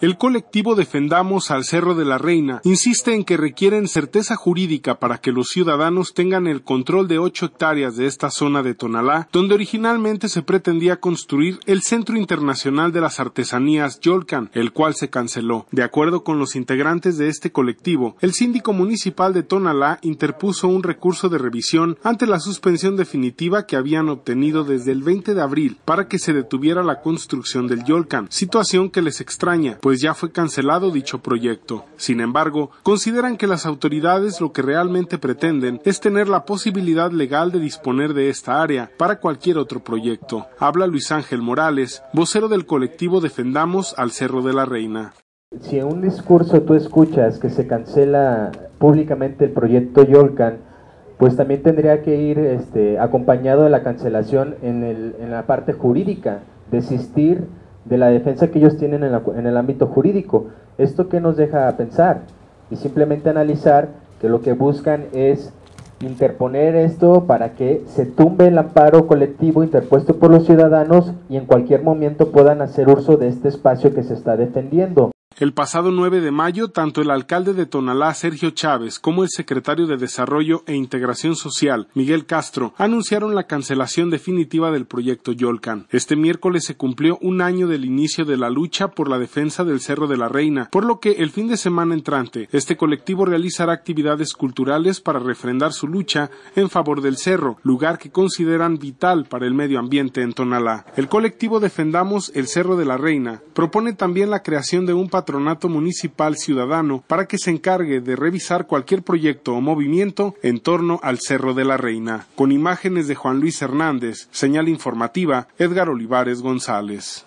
El colectivo Defendamos al Cerro de la Reina insiste en que requieren certeza jurídica para que los ciudadanos tengan el control de ocho hectáreas de esta zona de Tonalá, donde originalmente se pretendía construir el Centro Internacional de las Artesanías Yolcan, el cual se canceló. De acuerdo con los integrantes de este colectivo, el síndico municipal de Tonalá interpuso un recurso de revisión ante la suspensión definitiva que habían obtenido desde el 20 de abril para que se detuviera la construcción del Yolcan, situación que les extraña pues ya fue cancelado dicho proyecto. Sin embargo, consideran que las autoridades lo que realmente pretenden es tener la posibilidad legal de disponer de esta área para cualquier otro proyecto. Habla Luis Ángel Morales, vocero del colectivo Defendamos al Cerro de la Reina. Si en un discurso tú escuchas que se cancela públicamente el proyecto Yolcan, pues también tendría que ir este, acompañado de la cancelación en, en la parte jurídica, desistir de la defensa que ellos tienen en, el ámbito jurídico. ¿Esto que nos deja pensar? Y simplemente analizar que lo que buscan es interponer esto para que se tumbe el amparo colectivo interpuesto por los ciudadanos y en cualquier momento puedan hacer uso de este espacio que se está defendiendo. El pasado 9 de mayo, tanto el alcalde de Tonalá, Sergio Chávez, como el secretario de Desarrollo e Integración Social, Miguel Castro, anunciaron la cancelación definitiva del proyecto Yolcan. Este miércoles se cumplió un año del inicio de la lucha por la defensa del Cerro de la Reina, por lo que el fin de semana entrante, este colectivo realizará actividades culturales para refrendar su lucha en favor del cerro, lugar que consideran vital para el medio ambiente en Tonalá. El colectivo Defendamos el Cerro de la Reina propone también la creación de un Municipal Ciudadano para que se encargue de revisar cualquier proyecto o movimiento en torno al Cerro de la Reina. Con imágenes de Juan Luis Hernández, señal informativa, Edgar Olivares González.